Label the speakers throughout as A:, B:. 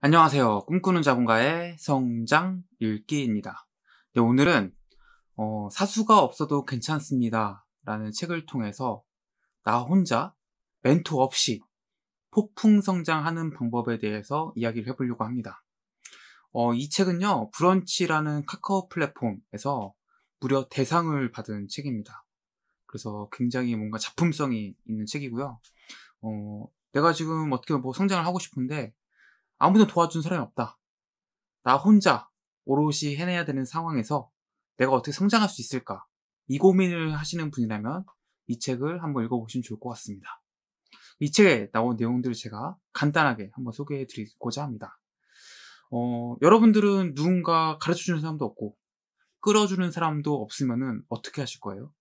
A: 안녕하세요. 꿈꾸는 자본가의 성장 읽기입니다. 네, 오늘은 어, 사수가 없어도 괜찮습니다. 라는 책을 통해서 나 혼자 멘토 없이 폭풍 성장하는 방법에 대해서 이야기를 해보려고 합니다. 어, 이 책은요, 브런치라는 카카오 플랫폼에서 무려 대상을 받은 책입니다. 그래서 굉장히 뭔가 작품성이 있는 책이고요. 어, 내가 지금 어떻게 뭐 성장을 하고 싶은데 아무도 도와준 사람이 없다. 나 혼자 오롯이 해내야 되는 상황에서 내가 어떻게 성장할 수 있을까? 이 고민을 하시는 분이라면 이 책을 한번 읽어보시면 좋을 것 같습니다. 이 책에 나온 내용들을 제가 간단하게 한번 소개해 드리고자 합니다. 어, 여러분들은 누군가 가르쳐 주는 사람도 없고, 끌어주는 사람도 없으면 어떻게 하실 거예요?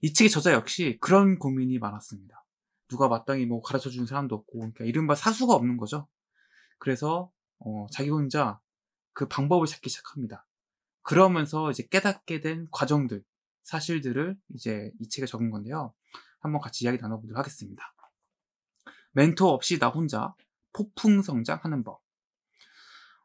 A: 이 책의 저자 역시 그런 고민이 많았습니다. 누가 마땅히 뭐 가르쳐 주는 사람도 없고, 그러니까 이른바 사수가 없는 거죠. 그래서 어, 자기 혼자 그 방법을 찾기 시작합니다. 그러면서 이제 깨닫게 된 과정들, 사실들을 이제 이 책에 적은 건데요. 한번 같이 이야기 나눠보도록 하겠습니다. 멘토 없이 나 혼자 폭풍 성장하는 법.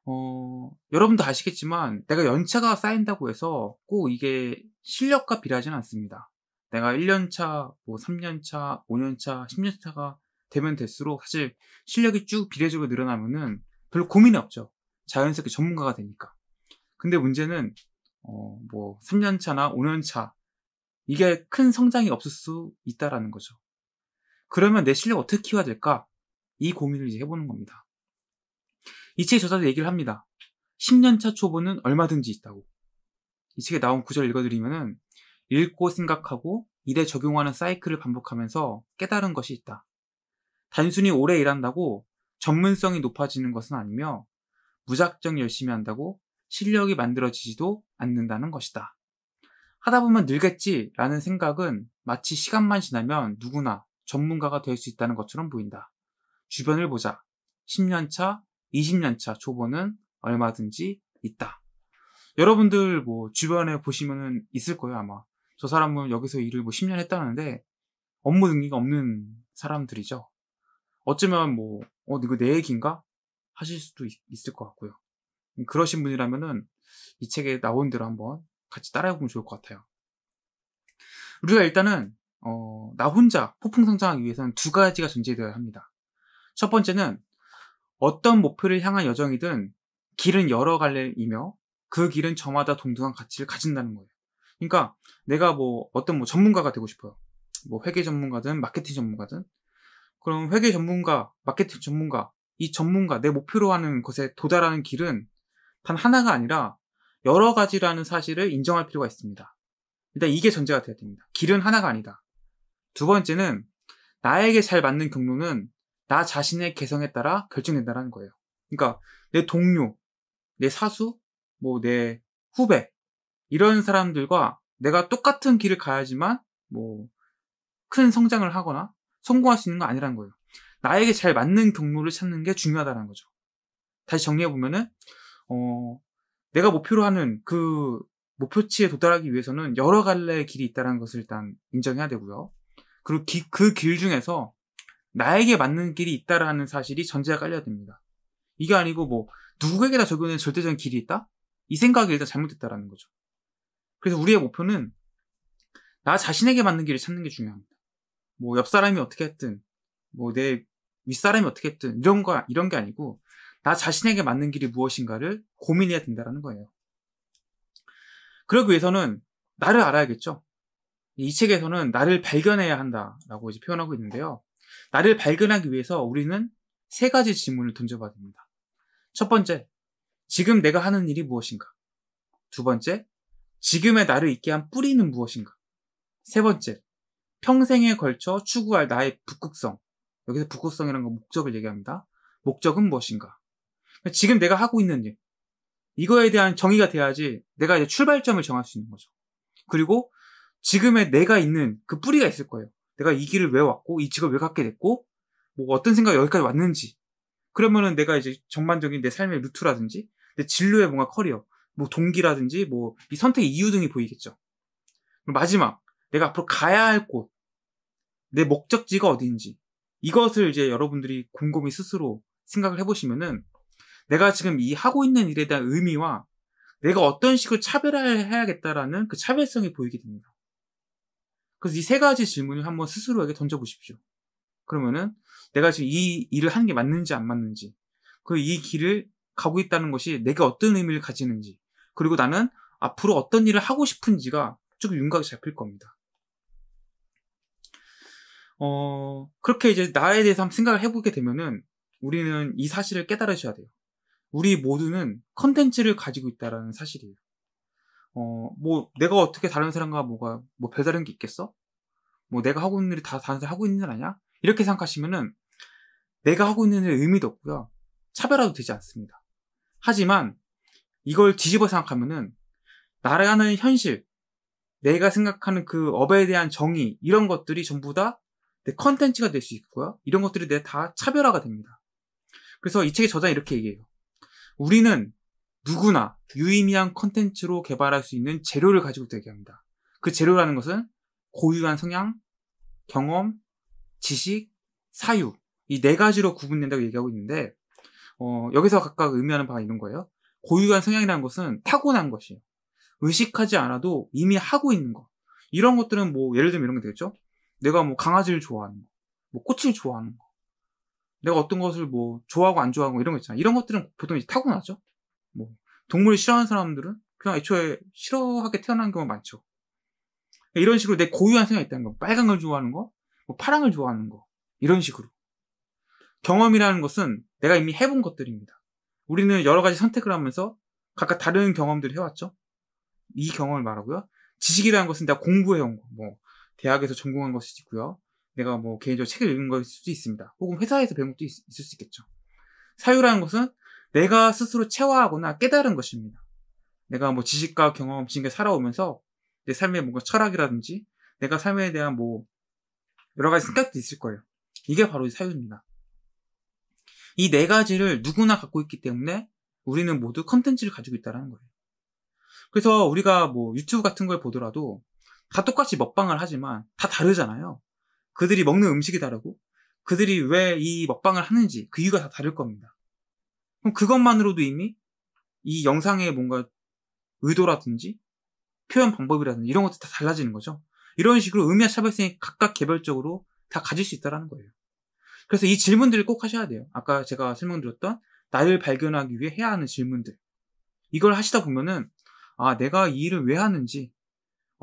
A: 어, 여러분도 아시겠지만 내가 연차가 쌓인다고 해서 꼭 이게 실력과 비례하지는 않습니다. 내가 1년차, 뭐 3년차, 5년차, 10년차가 되면 될수록 사실 실력이 쭉 비례적으로 늘어나면은 별로 고민이 없죠. 자연스럽게 전문가가 되니까. 근데 문제는 어, 뭐 3년 차나 5년 차 이게 큰 성장이 없을 수 있다라는 거죠. 그러면 내 실력 어떻게 키워야 될까? 이 고민을 이제 해보는 겁니다. 이 책의 저자도 얘기를 합니다. 10년 차 초보는 얼마든지 있다고. 이 책에 나온 구절 읽어드리면은 읽고 생각하고 일에 적용하는 사이클을 반복하면서 깨달은 것이 있다. 단순히 오래 일한다고 전문성이 높아지는 것은 아니며 무작정 열심히 한다고 실력이 만들어지지도 않는다는 것이다. 하다 보면 늘겠지라는 생각은 마치 시간만 지나면 누구나 전문가가 될 수 있다는 것처럼 보인다. 주변을 보자. 10년차, 20년차 초보는 얼마든지 있다. 여러분들 뭐 주변에 보시면 있을 거예요, 아마. 저 사람은 여기서 일을 뭐 10년 했다는데 업무 능력이 없는 사람들이죠. 어쩌면 뭐, 어, 이거 내 얘기인가? 하실 수도 있, 있을 것 같고요. 음, 그러신 분이라면은 이 책에 나온 대로 한번 같이 따라해보면 좋을 것 같아요. 우리가 일단은 어, 나 혼자 폭풍 성장하기 위해서는 두 가지가 존재되어야 합니다. 첫 번째는 어떤 목표를 향한 여정이든 길은 여러 갈래이며 그 길은 저마다 동등한 가치를 가진다는 거예요. 그러니까 내가 뭐 어떤 뭐 전문가가 되고 싶어요. 뭐 회계 전문가든 마케팅 전문가든 그럼 회계 전문가, 마케팅 전문가, 이 전문가, 내 목표로 하는 것에 도달하는 길은 단 하나가 아니라 여러 가지라는 사실을 인정할 필요가 있습니다. 일단 이게 전제가 되어야 됩니다. 길은 하나가 아니다. 두 번째는 나에게 잘 맞는 경로는 나 자신의 개성에 따라 결정된다는 거예요. 그러니까 내 동료, 내 사수, 뭐 내 후배 이런 사람들과 내가 똑같은 길을 가야지만 뭐 큰 성장을 하거나 성공할 수 있는 건 아니라는 거예요. 나에게 잘 맞는 경로를 찾는 게 중요하다는 거죠. 다시 정리해 보면은 어, 내가 목표로 하는 그 목표치에 도달하기 위해서는 여러 갈래의 길이 있다는 것을 일단 인정해야 되고요. 그리고 그 길 중에서 나에게 맞는 길이 있다라는 사실이 전제가 깔려야 됩니다. 이게 아니고 뭐 누구에게나 적용되는 절대적인 길이 있다? 이 생각이 일단 잘못됐다라는 거죠. 그래서 우리의 목표는 나 자신에게 맞는 길을 찾는 게 중요합니다. 뭐옆 사람이 어떻게 했든 뭐 내 윗사람이 어떻게 했든 이런 거 이런 게 아니고 나 자신에게 맞는 길이 무엇인가를 고민해야 된다는 거예요. 그러기 위해서는 나를 알아야겠죠. 이 책에서는 나를 발견해야 한다라고 이제 표현하고 있는데요. 나를 발견하기 위해서 우리는 세 가지 질문을 던져봐야 됩니다. 첫 번째, 지금 내가 하는 일이 무엇인가? 두 번째, 지금의 나를 있게 한 뿌리는 무엇인가? 세 번째, 평생에 걸쳐 추구할 나의 북극성. 여기서 북극성이라는 건 목적을 얘기합니다. 목적은 무엇인가? 지금 내가 하고 있는 일. 이거에 대한 정의가 돼야지 내가 이제 출발점을 정할 수 있는 거죠. 그리고 지금의 내가 있는 그 뿌리가 있을 거예요. 내가 이 길을 왜 왔고, 이 직업을 왜 갖게 됐고, 뭐 어떤 생각 이 여기까지 왔는지. 그러면은 내가 이제 전반적인 내 삶의 루트라든지, 내 진로의 뭔가 커리어, 뭐 동기라든지, 뭐 이 선택 이유 등이 보이겠죠. 마지막, 내가 앞으로 가야 할 곳, 내 목적지가 어디인지 이것을 이제 여러분들이 곰곰이 스스로 생각을 해보시면은 내가 지금 이 하고 있는 일에 대한 의미와 내가 어떤 식으로 차별화 해야겠다라는 그 차별성이 보이게 됩니다. 그래서 이 세 가지 질문을 한번 스스로에게 던져보십시오. 그러면은 내가 지금 이 일을 하는 게 맞는지 안 맞는지, 그 이 길을 가고 있다는 것이 내게 어떤 의미를 가지는지, 그리고 나는 앞으로 어떤 일을 하고 싶은지가 쭉 윤곽이 잡힐 겁니다. 어, 그렇게 이제 나에 대해서 한번 생각을 해보게 되면은 우리는 이 사실을 깨달으셔야 돼요. 우리 모두는 컨텐츠를 가지고 있다라는 사실이에요. 어, 뭐, 내가 어떻게 다른 사람과 뭐가, 뭐 별다른 게 있겠어? 뭐 내가 하고 있는 일이 다 다른 사람 하고 있는 일 아니야? 이렇게 생각하시면은 내가 하고 있는 일의 미도 없고요. 차별화도 되지 않습니다. 하지만 이걸 뒤집어 생각하면은 나라는 현실, 내가 생각하는 그 업에 대한 정의, 이런 것들이 전부 다내 컨텐츠가 될 수 있고요. 이런 것들이 내 다 차별화가 됩니다. 그래서 이 책의 저자는 이렇게 얘기해요. 우리는 누구나 유의미한 컨텐츠로 개발할 수 있는 재료를 가지고 있다기합니다그 재료라는 것은 고유한 성향, 경험, 지식, 사유 이 네 가지로 구분된다고 얘기하고 있는데 어, 여기서 각각 의미하는 바가 있는 거예요. 고유한 성향이라는 것은 타고난 것이에요. 의식하지 않아도 이미 하고 있는 것. 이런 것들은 뭐 예를 들면 이런 게 되겠죠. 내가 뭐 강아지를 좋아하는 거, 뭐 꽃을 좋아하는 거, 내가 어떤 것을 뭐 좋아하고 안 좋아하고 뭐 이런 거 있잖아. 이런 것들은 보통 이제 타고나죠. 뭐 동물을 싫어하는 사람들은 그냥 애초에 싫어하게 태어난 경우가 많죠. 이런 식으로 내 고유한 생각이 있다는 거. 빨간 걸 좋아하는 거, 뭐 파란 걸 좋아하는 거. 이런 식으로. 경험이라는 것은 내가 이미 해본 것들입니다. 우리는 여러 가지 선택을 하면서 각각 다른 경험들을 해왔죠. 이 경험을 말하고요. 지식이라는 것은 내가 공부해온 거, 뭐 대학에서 전공한 것일 수 있고요. 내가 뭐 개인적으로 책을 읽은 것일 수도 있습니다. 혹은 회사에서 배운 것도 있, 을수 있겠죠. 사유라는 것은 내가 스스로 체화하거나 깨달은 것입니다. 내가 뭐 지식과 경험, 지금 식 살아오면서 내 삶의 뭔가 철학이라든지 내가 삶에 대한 뭐 여러 가지 생각도 있을 거예요. 이게 바로 사유입니다. 이 네 가지를 누구나 갖고 있기 때문에 우리는 모두 컨텐츠를 가지고 있다는 거예요. 그래서 우리가 뭐 유튜브 같은 걸 보더라도 다 똑같이 먹방을 하지만 다 다르잖아요. 그들이 먹는 음식이 다르고 그들이 왜 이 먹방을 하는지 그 이유가 다 다를 겁니다. 그럼 그것만으로도 이미 이 영상의 뭔가 의도라든지 표현 방법이라든지 이런 것도 다 달라지는 거죠. 이런 식으로 의미와 차별성이 각각 개별적으로 다 가질 수 있다는 거예요. 그래서 이 질문들을 꼭 하셔야 돼요. 아까 제가 설명드렸던 나를 발견하기 위해 해야 하는 질문들. 이걸 하시다 보면은 아 내가 이 일을 왜 하는지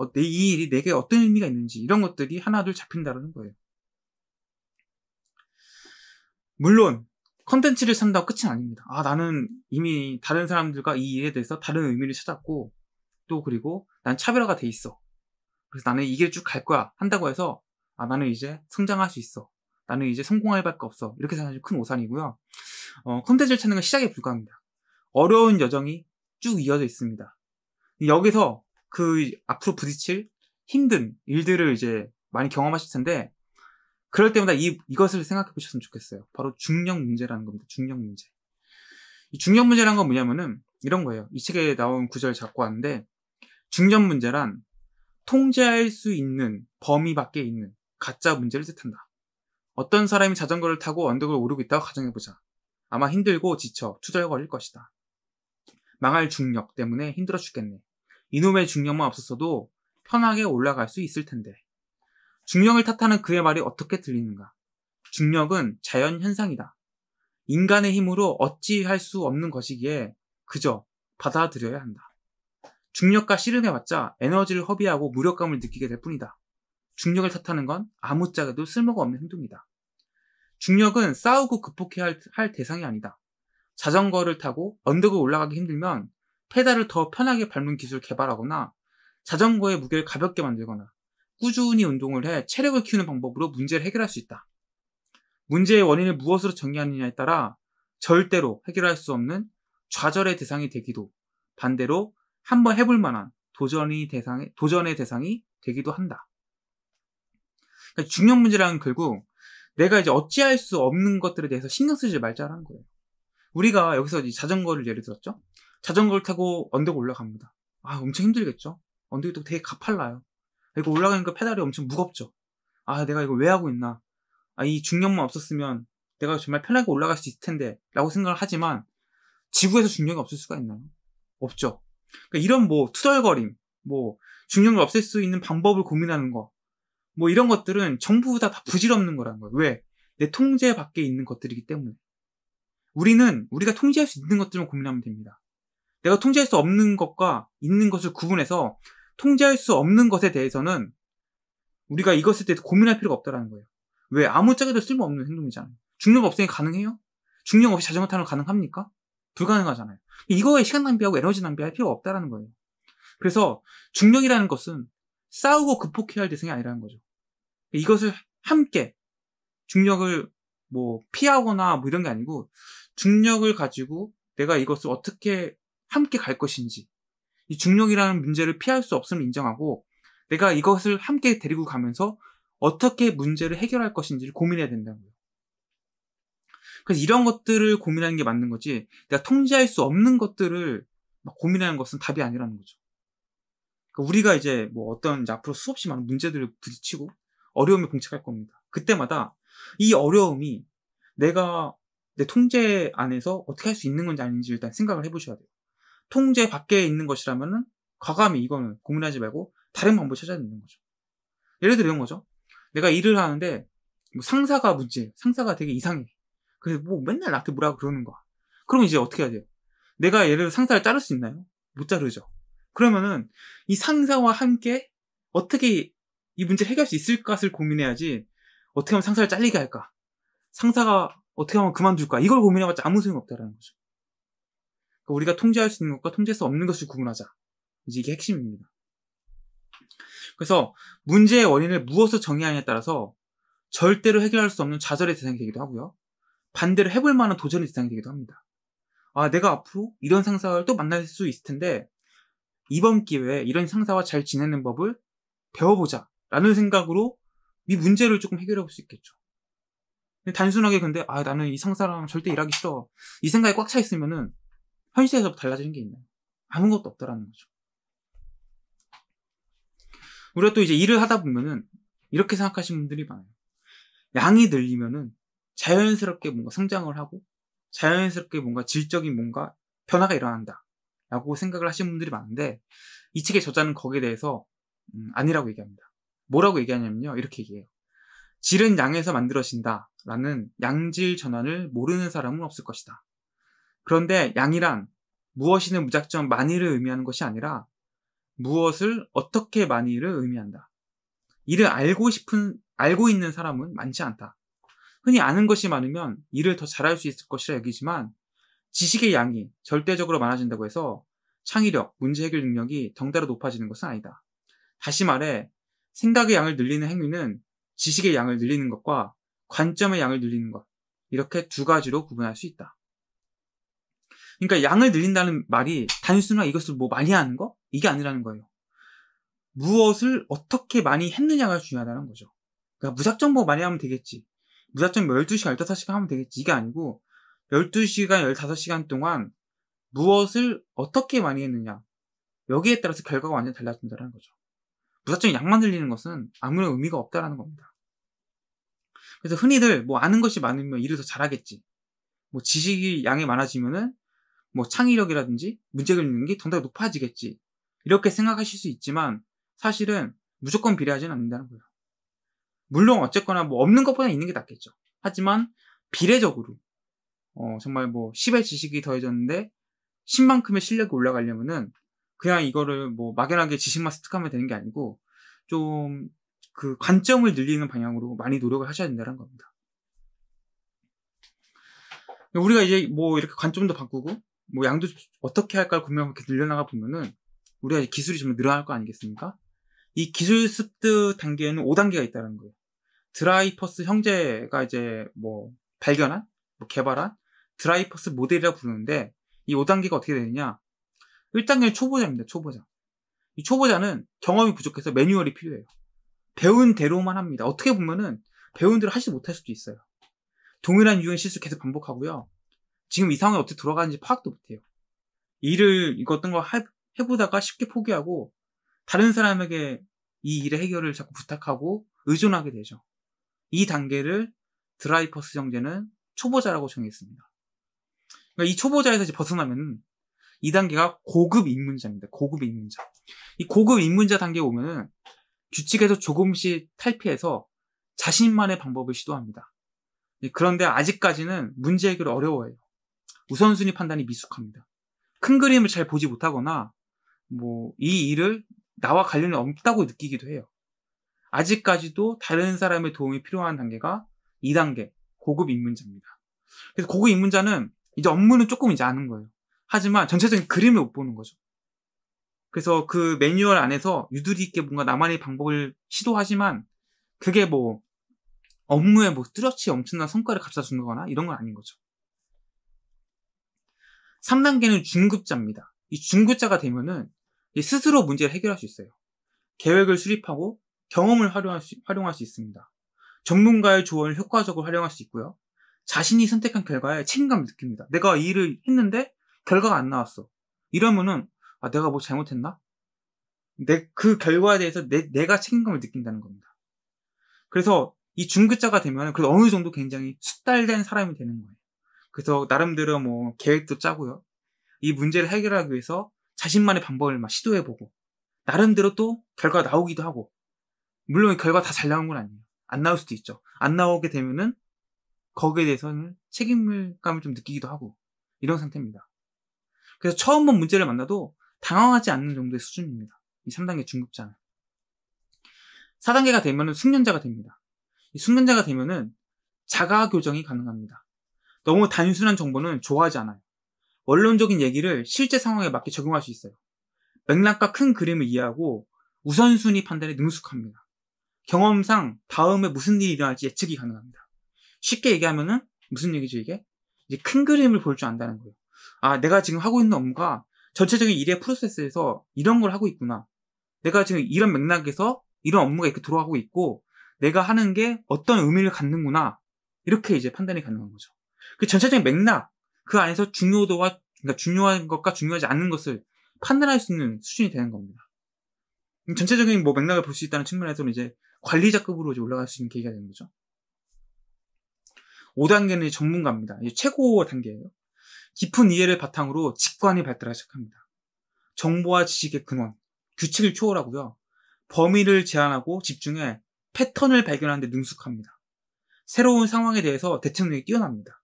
A: 어, 내, 이 일이 내게 어떤 의미가 있는지 이런 것들이 하나둘 잡힌다는 거예요. 물론 컨텐츠를 산다고 끝은 아닙니다. 아 나는 이미 다른 사람들과 이 일에 대해서 다른 의미를 찾았고 또 그리고 난 차별화가 돼 있어. 그래서 나는 이길쭉 갈 거야 한다고 해서 아 나는 이제 성장할 수 있어. 나는 이제 성공할 밖에 없어. 이렇게 생각하는 큰 오산이고요. 어, 컨텐츠를 찾는 건 시작에 불과합니다. 어려운 여정이 쭉 이어져 있습니다. 여기서 그 앞으로 부딪힐 힘든 일들을 이제 많이 경험하실 텐데 그럴 때마다 이, 이것을 생각해 보셨으면 좋겠어요. 바로 중력 문제라는 겁니다. 중력 문제. 이 중력 문제란 건 뭐냐면은 이런 거예요. 이 책에 나온 구절 을 잡고 왔는데 중력 문제란 통제할 수 있는 범위 밖에 있는 가짜 문제를 뜻한다. 어떤 사람이 자전거를 타고 언덕을 오르고 있다고 가정해보자. 아마 힘들고 지쳐 투덜거릴 것이다. 망할 중력 때문에 힘들어 죽겠네. 이놈의 중령만 없었어도 편하게 올라갈 수 있을 텐데. 중령을 탓하는 그의 말이 어떻게 들리는가? 중력은 자연 현상이다. 인간의 힘으로 어찌할 수 없는 것이기에 그저 받아들여야 한다. 중력과 씨름해봤자 에너지를 허비하고 무력감을 느끼게 될 뿐이다. 중력을 탓하는 건 아무짝에도 쓸모가 없는 행동이다. 중력은 싸우고 극복해야 할, 할 대상이 아니다. 자전거를 타고 언덕을 올라가기 힘들면 페달을 더 편하게 밟는 기술 을 개발하거나 자전거의 무게를 가볍게 만들거나 꾸준히 운동을 해 체력을 키우는 방법으로 문제를 해결할 수 있다. 문제의 원인을 무엇으로 정리하느냐에 따라 절대로 해결할 수 없는 좌절의 대상이 되기도 반대로 한번 해볼 만한 도전이 대상, 도전의 대상이 되기도 한다. 그러니까 중력 문제라는 결국 내가 이제 어찌할 수 없는 것들에 대해서 신경 쓰지 말자라는 거예요. 우리가 여기서 자전거를 예를 들었죠. 자전거를 타고 언덕 올라갑니다. 아, 엄청 힘들겠죠? 언덕이 또 되게 가팔라요. 이거 올라가니까 페달이 엄청 무겁죠? 아, 내가 이거 왜 하고 있나? 아, 이 중력만 없었으면 내가 정말 편하게 올라갈 수 있을 텐데, 라고 생각을 하지만, 지구에서 중력이 없을 수가 있나요? 없죠. 그러니까 이런 뭐, 투덜거림, 뭐, 중력을 없앨 수 있는 방법을 고민하는 거, 뭐 이런 것들은 전부 다, 다 부질없는 거라는 거예요. 왜? 내 통제 밖에 있는 것들이기 때문에. 우리는 우리가 통제할 수 있는 것들만 고민하면 됩니다. 내가 통제할 수 없는 것과 있는 것을 구분해서 통제할 수 없는 것에 대해서는 우리가 이것에 대해서 고민할 필요가 없다라는 거예요. 왜? 아무짝에도 쓸모없는 행동이잖아요. 중력 없으니 가능해요? 중력 없이 자전거 타는 거 가능합니까? 불가능하잖아요. 이거에 시간 낭비하고 에너지 낭비할 필요가 없다라는 거예요. 그래서 중력이라는 것은 싸우고 극복해야 할 대상이 아니라는 거죠. 이것을 함께 중력을 뭐 피하거나 뭐 이런 게 아니고 중력을 가지고 내가 이것을 어떻게 함께 갈 것인지 이 중력이라는 문제를 피할 수 없음을 인정하고 내가 이것을 함께 데리고 가면서 어떻게 문제를 해결할 것인지를 고민해야 된다고요. 그래서 이런 것들을 고민하는 게 맞는 거지 내가 통제할 수 없는 것들을 고민하는 것은 답이 아니라는 거죠. 그러니까 우리가 이제 뭐 어떤 이제 앞으로 수없이 많은 문제들을 부딪히고 어려움에 봉착할 겁니다. 그때마다 이 어려움이 내가 내 통제 안에서 어떻게 할 수 있는 건지 아닌지 일단 생각을 해보셔야 돼요. 통제 밖에 있는 것이라면은 과감히 이거는 고민하지 말고 다른 방법 찾아야 되는 거죠. 예를 들어 이런 거죠. 내가 일을 하는데 뭐 상사가 문제, 상사가 되게 이상해. 그래서 뭐 맨날 나한테 뭐라 고 그러는 거야. 그럼 이제 어떻게 해야 돼요? 내가 예를 들어 상사를 자를 수 있나요? 못 자르죠. 그러면은 이 상사와 함께 어떻게 이 문제를 해결할 수 있을까를 고민해야지 어떻게 하면 상사를 잘리게 할까? 상사가 어떻게 하면 그만둘까? 이걸 고민해봤자 아무 소용이 없다라는 거죠. 그러니까 우리가 통제할 수 있는 것과 통제할 수 없는 것을 구분하자. 이제 이게 핵심입니다. 그래서 문제의 원인을 무엇으로 정의하냐에 따라서 절대로 해결할 수 없는 좌절의 대상이 되기도 하고요. 반대로 해볼 만한 도전의 대상이 되기도 합니다. 아, 내가 앞으로 이런 상사를 또 만날 수 있을 텐데, 이번 기회에 이런 상사와 잘 지내는 법을 배워보자. 라는 생각으로 이 문제를 조금 해결해 볼 수 있겠죠. 단순하게 근데, 아, 나는 이 상사랑 절대 일하기 싫어. 이 생각에 꽉 차 있으면은 현실에서 달라지는 게 있나요? 아무것도 없더라는 거죠. 우리가 또 이제 일을 하다 보면은 이렇게 생각하시는 분들이 많아요. 양이 늘리면은 자연스럽게 뭔가 성장을 하고 자연스럽게 뭔가 질적인 뭔가 변화가 일어난다. 라고 생각을 하시는 분들이 많은데 이 책의 저자는 거기에 대해서 음, 아니라고 얘기합니다. 뭐라고 얘기하냐면요. 이렇게 얘기해요. 질은 양에서 만들어진다. 라는 양질 전환을 모르는 사람은 없을 것이다. 그런데 양이란 무엇이는 무작정 만일을 의미하는 것이 아니라 무엇을 어떻게 만일을 의미한다. 이를 알고 싶은, 알고 있는 사람은 많지 않다. 흔히 아는 것이 많으면 일을 더 잘할 수 있을 것이라 여기지만 지식의 양이 절대적으로 많아진다고 해서 창의력, 문제 해결 능력이 덩달아 높아지는 것은 아니다. 다시 말해, 생각의 양을 늘리는 행위는 지식의 양을 늘리는 것과 관점의 양을 늘리는 것, 이렇게 두 가지로 구분할 수 있다. 그러니까 양을 늘린다는 말이 단순한 이것을 뭐 많이 하는 거? 이게 아니라는 거예요. 무엇을 어떻게 많이 했느냐가 중요하다는 거죠. 그러니까 무작정 뭐 많이 하면 되겠지. 무작정 12시간, 뭐 15시간 하면 되겠지. 이게 아니고 12시간, 15시간 동안 무엇을 어떻게 많이 했느냐. 여기에 따라서 결과가 완전히 달라진다는 거죠. 무작정 양만 늘리는 것은 아무런 의미가 없다라는 겁니다. 그래서 흔히들 뭐 아는 것이 많으면 일을 더 잘하겠지. 뭐 지식이 양이 많아지면은 뭐 창의력이라든지 문제가 있는 게당당히 높아지겠지. 이렇게 생각하실 수 있지만 사실은 무조건 비례하지는 않는다는 거예요. 물론 어쨌거나 뭐 없는 것보다 있는 게 낫겠죠. 하지만 비례적으로 어, 정말 뭐 10의 지식이 더해졌는데 10만큼의 실력이 올라가려면은 그냥 이거를 뭐 막연하게 지식만 습득하면 되는 게 아니고 좀 그 관점을 늘리는 방향으로 많이 노력을 하셔야 된다는 겁니다. 우리가 이제 뭐 이렇게 관점도 바꾸고 뭐 양도 어떻게 할까구 고민하고 이렇게 늘려나가 보면은 우리가 기술이 좀 늘어날 거 아니겠습니까? 이 기술 습득 단계에는 5단계가 있다는 거예요. 드라이퍼스 형제가 이제 뭐 발견한, 뭐 개발한 드라이퍼스 모델이라고 부르는데 이 5단계가 어떻게 되느냐? 1단계는 초보자입니다. 초보자. 이 초보자는 경험이 부족해서 매뉴얼이 필요해요. 배운 대로만 합니다. 어떻게 보면은 배운 대로 하지 못할 수도 있어요. 동일한 유형 실수 계속 반복하고요. 지금 이 상황이 어떻게 돌아가는지 파악도 못해요. 일을 이거 어떤 걸 하, 해보다가 쉽게 포기하고 다른 사람에게 이 일의 해결을 자꾸 부탁하고 의존하게 되죠. 이 단계를 드라이퍼스 형제는 초보자라고 정했습니다. 그러니까 이 초보자에서 이제 벗어나면 이 단계가 고급 입문자입니다. 고급 입문자. 이 고급 입문자 단계에 오면은 규칙에서 조금씩 탈피해서 자신만의 방법을 시도합니다. 예, 그런데 아직까지는 문제 해결이 어려워요. 우선순위 판단이 미숙합니다. 큰 그림을 잘 보지 못하거나 뭐 이 일을 나와 관련이 없다고 느끼기도 해요. 아직까지도 다른 사람의 도움이 필요한 단계가 2단계 고급 입문자입니다. 그래서 고급 입문자는 이제 업무는 조금 이제 아는 거예요. 하지만 전체적인 그림을 못 보는 거죠. 그래서 그 매뉴얼 안에서 유두리 있게 뭔가 나만의 방법을 시도하지만 그게 뭐 업무에 뭐 뚜렷이 엄청난 성과를 갖다 주거나 이런 건 아닌 거죠. 3단계는 중급자입니다. 이 중급자가 되면은 스스로 문제를 해결할 수 있어요. 계획을 수립하고 경험을 활용할 수, 활용할 수 있습니다. 전문가의 조언을 효과적으로 활용할 수 있고요. 자신이 선택한 결과에 책임감을 느낍니다. 내가 이 일을 했는데 결과가 안 나왔어. 이러면은 아, 내가 뭐 잘못했나? 내, 그 결과에 대해서 내, 내가 책임감을 느낀다는 겁니다. 그래서 이 중급자가 되면 그래도 어느 정도 굉장히 숙달된 사람이 되는 거예요. 그래서 나름대로 뭐 계획도 짜고요. 이 문제를 해결하기 위해서 자신만의 방법을 막 시도해보고 나름대로 또 결과 나오기도 하고 물론 결과 다 잘 나온 건 아니에요. 안 나올 수도 있죠. 안 나오게 되면은 거기에 대해서는 책임감을 좀 느끼기도 하고 이런 상태입니다. 그래서 처음 본 문제를 만나도 당황하지 않는 정도의 수준입니다. 이 3단계 중급자는. 4단계가 되면은 숙련자가 됩니다. 이 숙련자가 되면은 자가 교정이 가능합니다. 너무 단순한 정보는 좋아하지 않아요. 원론적인 얘기를 실제 상황에 맞게 적용할 수 있어요. 맥락과 큰 그림을 이해하고 우선순위 판단에 능숙합니다. 경험상 다음에 무슨 일이 일어날지 예측이 가능합니다. 쉽게 얘기하면은 무슨 얘기죠 이게? 이제 큰 그림을 볼 줄 안다는 거예요. 아, 내가 지금 하고 있는 업무가 전체적인 일의 프로세스에서 이런 걸 하고 있구나. 내가 지금 이런 맥락에서 이런 업무가 이렇게 돌아가고 있고 내가 하는 게 어떤 의미를 갖는구나. 이렇게 이제 판단이 가능한 거죠. 그 전체적인 맥락 그 안에서 중요도와 그러니까 중요한 것과 중요하지 않는 것을 판단할 수 있는 수준이 되는 겁니다. 전체적인 뭐 맥락을 볼 수 있다는 측면에서는 이제 관리자급으로 이제 올라갈 수 있는 계기가 되는 거죠. 5단계는 전문가입니다. 최고 단계예요. 깊은 이해를 바탕으로 직관이 발달하기 시작합니다. 정보와 지식의 근원, 규칙을 초월하고요. 범위를 제한하고 집중해 패턴을 발견하는데 능숙합니다. 새로운 상황에 대해서 대처 능력이 뛰어납니다.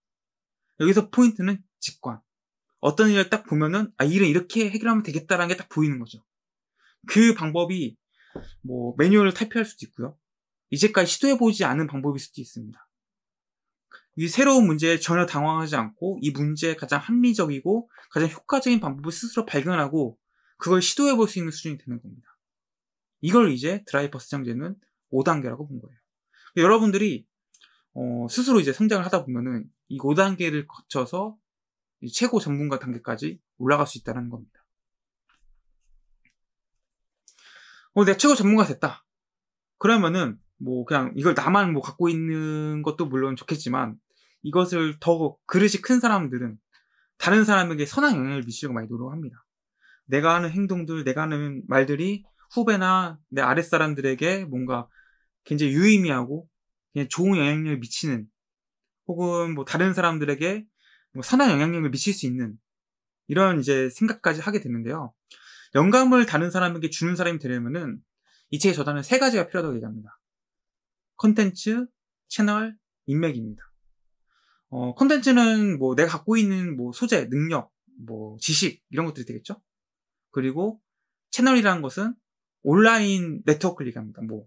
A: 여기서 포인트는 직관. 어떤 일을 딱 보면은 아 일은 이렇게 해결하면 되겠다라는 게 딱 보이는 거죠. 그 방법이 뭐 매뉴얼을 탈피할 수도 있고요. 이제까지 시도해보지 않은 방법일 수도 있습니다. 이 새로운 문제에 전혀 당황하지 않고 이 문제의 가장 합리적이고 가장 효과적인 방법을 스스로 발견하고 그걸 시도해볼 수 있는 수준이 되는 겁니다. 이걸 이제 드라이버 스장제는 5단계라고 본 거예요. 여러분들이 어, 스스로 이제 성장을 하다 보면은 이 5단계를 거쳐서 최고 전문가 단계까지 올라갈 수 있다는 겁니다. 어, 내가 최고 전문가 됐다. 그러면은 뭐 그냥 이걸 나만 뭐 갖고 있는 것도 물론 좋겠지만 이것을 더 그릇이 큰 사람들은 다른 사람에게 선한 영향을 미치려고 많이 노력합니다. 내가 하는 행동들, 내가 하는 말들이 후배나 내 아랫사람들에게 뭔가 굉장히 유의미하고 그냥 좋은 영향력을 미치는 혹은 뭐 다른 사람들에게 뭐 선한 영향력을 미칠 수 있는 이런 이제 생각까지 하게 되는데요. 영감을 다른 사람에게 주는 사람이 되려면은 이 책의 저자는 세 가지가 필요하다고 얘기합니다. 컨텐츠, 채널, 인맥입니다. 어, 컨텐츠는 뭐 내가 갖고 있는 뭐 소재, 능력, 뭐 지식 이런 것들이 되겠죠. 그리고 채널이라는 것은 온라인 네트워크를 얘기합니다. 뭐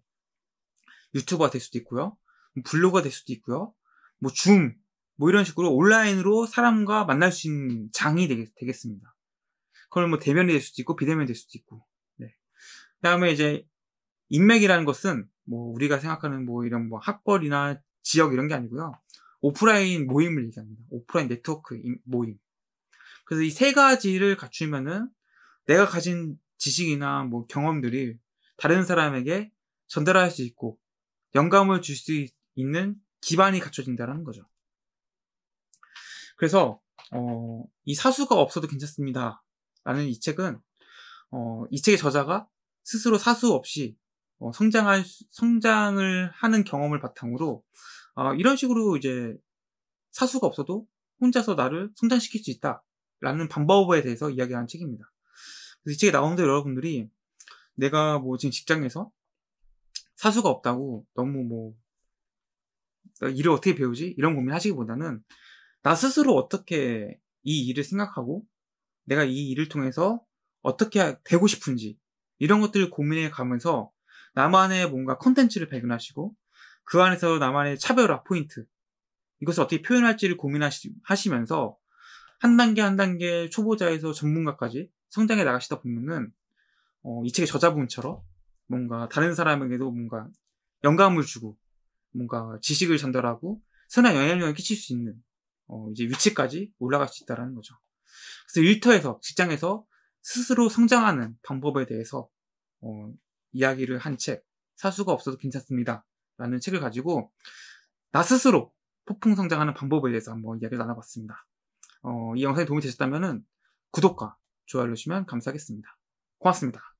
A: 유튜버가 될 수도 있고요. 블로그가 될 수도 있고요. 뭐 줌, 뭐 이런 식으로 온라인으로 사람과 만날 수 있는 장이 되겠, 습니다 그걸 뭐 대면이 될 수도 있고 비대면이 될 수도 있고. 네. 그다음에 이제 인맥이라는 것은 뭐 우리가 생각하는 뭐 이런 뭐 학벌이나 지역 이런 게 아니고요. 오프라인 모임을 얘기합니다. 오프라인 네트워크 모임. 그래서 이 세 가지를 갖추면은 내가 가진 지식이나 뭐 경험들이 다른 사람에게 전달할 수 있고 영감을 줄 수 있는 기반이 갖춰진다라는 거죠. 그래서 어, 이 사수가 없어도 괜찮습니다. 라는 이 책은 어, 이 책의 저자가 스스로 사수 없이 어, 성장한 성장을 하는 경험을 바탕으로 어, 이런 식으로 이제 사수가 없어도 혼자서 나를 성장시킬 수 있다라는 방법에 대해서 이야기하는 책입니다. 그래서 이 책에 나온 대로 여러분들이 내가 뭐 지금 직장에서 사수가 없다고 너무 뭐 그러니까 일을 어떻게 배우지? 이런 고민하시기보다는 나 스스로 어떻게 이 일을 생각하고 내가 이 일을 통해서 어떻게 되고 싶은지 이런 것들을 고민해 가면서 나만의 뭔가 컨텐츠를 발견하시고 그 안에서 나만의 차별화 포인트 이것을 어떻게 표현할지를 고민하시면서 한 단계 한 단계 초보자에서 전문가까지 성장해 나가시다 보면은 어, 이 책의 저자분처럼 뭔가 다른 사람에게도 뭔가 영감을 주고 뭔가 지식을 전달하고 선한 영향력을 끼칠 수 있는 어, 이제 위치까지 올라갈 수있다는 거죠. 그래서 일터에서 직장에서 스스로 성장하는 방법에 대해서 어, 이야기를 한 책, 사수가 없어도 괜찮습니다. 라는 책을 가지고 나 스스로 폭풍 성장하는 방법에 대해서 한번 이야기를 나눠봤습니다. 어, 이 영상이 도움이 되셨다면 구독과 좋아요 눌러주시면 감사하겠습니다. 고맙습니다.